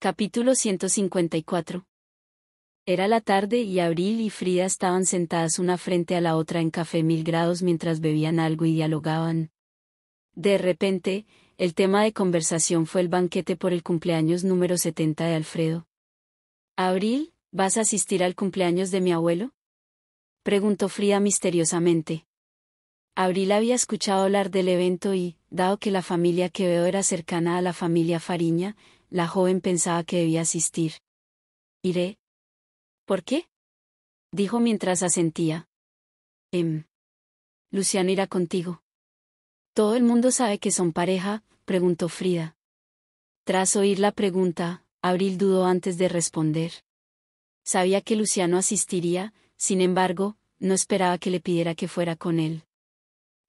Capítulo 154. Era la tarde y Abril y Frida estaban sentadas una frente a la otra en Café Mil Grados mientras bebían algo y dialogaban. De repente, el tema de conversación fue el banquete por el cumpleaños número 70 de Alfredo. Abril, ¿vas a asistir al cumpleaños de mi abuelo? preguntó Frida misteriosamente. Abril había escuchado hablar del evento y, dado que la familia que veo era cercana a la familia Fariña, la joven pensaba que debía asistir. Iré. ¿Por qué? dijo mientras asentía. Em. Luciano irá contigo. Todo el mundo sabe que son pareja, preguntó Frida. Tras oír la pregunta, Abril dudó antes de responder. Sabía que Luciano asistiría, sin embargo, no esperaba que le pidiera que fuera con él.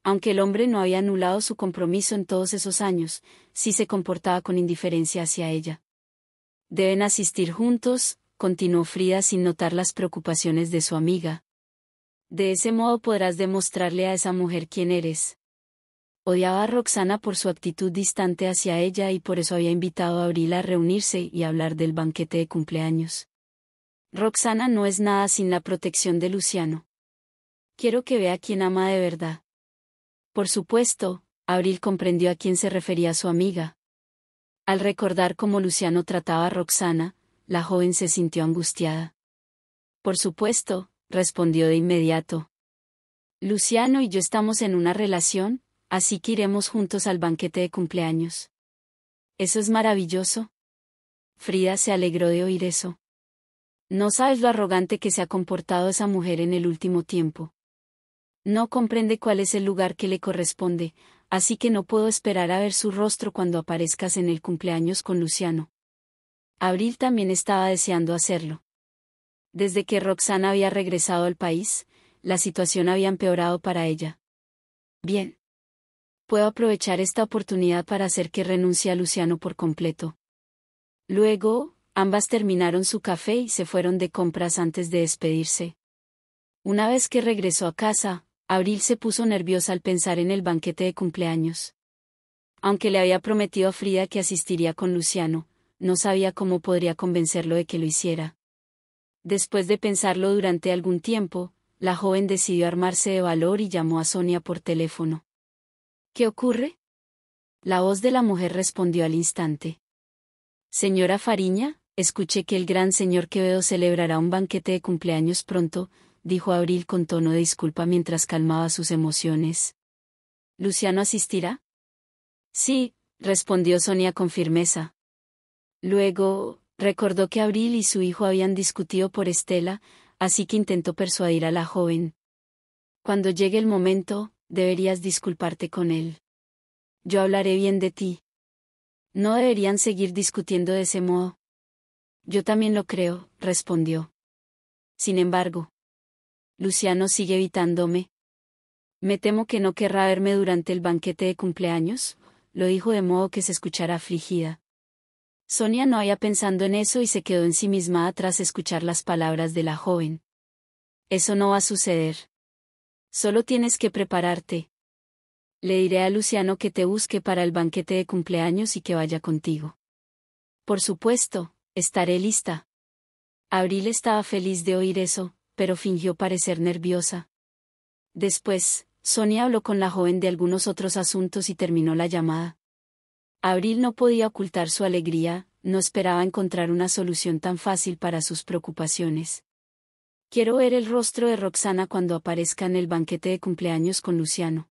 Aunque el hombre no había anulado su compromiso en todos esos años, sí se comportaba con indiferencia hacia ella. Deben asistir juntos, continuó Frida sin notar las preocupaciones de su amiga. De ese modo podrás demostrarle a esa mujer quién eres. Odiaba a Roxana por su actitud distante hacia ella y por eso había invitado a Abril a reunirse y hablar del banquete de cumpleaños. Roxana no es nada sin la protección de Luciano. Quiero que vea quién ama de verdad. Por supuesto, Abril comprendió a quién se refería su amiga. Al recordar cómo Luciano trataba a Roxana, la joven se sintió angustiada. Por supuesto, respondió de inmediato. Luciano y yo estamos en una relación, así que iremos juntos al banquete de cumpleaños. Eso es maravilloso. Frida se alegró de oír eso. No sabes lo arrogante que se ha comportado esa mujer en el último tiempo. No comprende cuál es el lugar que le corresponde, así que no puedo esperar a ver su rostro cuando aparezcas en el cumpleaños con Luciano. Abril también estaba deseando hacerlo. Desde que Roxana había regresado al país, la situación había empeorado para ella. Bien. Puedo aprovechar esta oportunidad para hacer que renuncie a Luciano por completo. Luego, ambas terminaron su café y se fueron de compras antes de despedirse. Una vez que regresó a casa, Abril se puso nerviosa al pensar en el banquete de cumpleaños. Aunque le había prometido a Frida que asistiría con Luciano, no sabía cómo podría convencerlo de que lo hiciera. Después de pensarlo durante algún tiempo, la joven decidió armarse de valor y llamó a Sonia por teléfono. ¿Qué ocurre? La voz de la mujer respondió al instante. Señora Fariña, escuché que el gran señor Quevedo celebrará un banquete de cumpleaños pronto, dijo Abril con tono de disculpa mientras calmaba sus emociones. ¿Luciano asistirá? Sí, respondió Sonia con firmeza. Luego, recordó que Abril y su hijo habían discutido por Estela, así que intentó persuadir a la joven. Cuando llegue el momento, deberías disculparte con él. Yo hablaré bien de ti. No deberían seguir discutiendo de ese modo. Yo también lo creo, respondió. Sin embargo, Luciano sigue evitándome. Me temo que no querrá verme durante el banquete de cumpleaños, lo dijo de modo que se escuchara afligida. Sonia no había pensando en eso y se quedó en sí misma tras escuchar las palabras de la joven. Eso no va a suceder. Solo tienes que prepararte. Le diré a Luciano que te busque para el banquete de cumpleaños y que vaya contigo. Por supuesto, estaré lista. Abril estaba feliz de oír eso, pero fingió parecer nerviosa. Después, Sonia habló con la joven de algunos otros asuntos y terminó la llamada. Abril no podía ocultar su alegría, no esperaba encontrar una solución tan fácil para sus preocupaciones. Quiero ver el rostro de Roxana cuando aparezca en el banquete de cumpleaños con Luciano.